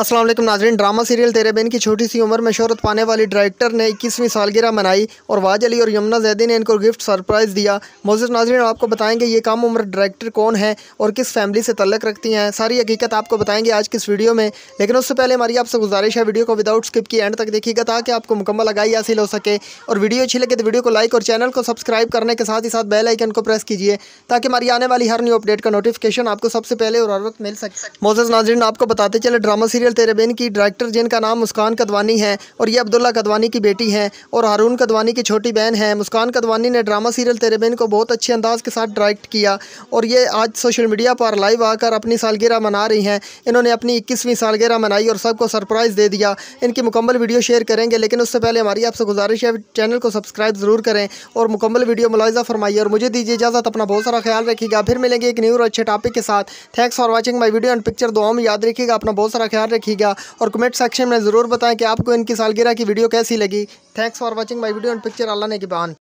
अस्सलाम वालेकुम नाजरीन ड्रामा सीरियल तेरे बेन की छोटी सी उम्र में शहरत पाने वाली डायरेक्टर ने इक्कीसवीं सालगिरह मनाई और वाज अली और यमुना जैदी ने इनको गिफ्ट सरप्राइज़ दिया मोजिद नाजरीन आपको बताएंगे ये कम उम्र डायरेक्टर कौन है और किस फैमिली से तलक रखती हैं सारी हकीकत आपको बताएंगे आज किस वीडियो में लेकिन उससे पहले हमारी आपसे गुजारिश है वीडियो को विदाउट स्किप की एंड तक देखिएगा ताकि आपको मुकम्मल आगाही हासिल हो सके और वीडियो अच्छी लगे तो वीडियो को लाइक और चैनल को सब्सक्राइब करने के साथ ही साथ बेल आइकन को प्रेस कीजिए ताकि हमारी आने वाली हर न्यू अपडेट का नोटिफिकेशन आपको सबसे पहले और वक्त मिल सके मोजिद नाजरीन आपको बताते चले drama serial serial Tere Bin की डायरेक्टर जिनका नाम मुस्कान कदवानी है और ये अब्दुल्ला कदवानी की बेटी है और हारून कदवानी की छोटी बहन है मुस्कान कदवानी ने ड्रामा सीरियल तेरे बेन को बहुत अच्छे अंदाज के साथ डायरेक्ट किया और ये आज सोशल मीडिया पर लाइव आकर अपनी सालगिरह मना रही हैं इन्होंने अपनी इक्कीसवीं सालगिरह मनाई और सबको सरप्राइज़ दे दिया इनकी मुकम्मल वीडियो शेयर करेंगे लेकिन उससे पहले हमारी आपसे गुजारिश है चैनल को सब्सक्राइब ज़रूर करें और मुकम्मल वीडियो मुलायजा फरमाइए और मुझे दीजिए इजाज़त अपना बहुत सारा ख्याल रखिएगा फिर मिलेंगे एक न्यू और अच्छे टॉपिक के साथ thanks for watching my video and picture दो हम याद रखिएगा अपना बहुत सारा ख्याल रखिएगा और कमेंट सेक्शन में ज़रूर बताएं कि आपको इनकी सालगिरह की वीडियो कैसी लगी thanks for watching my video and picture Allah ने की बान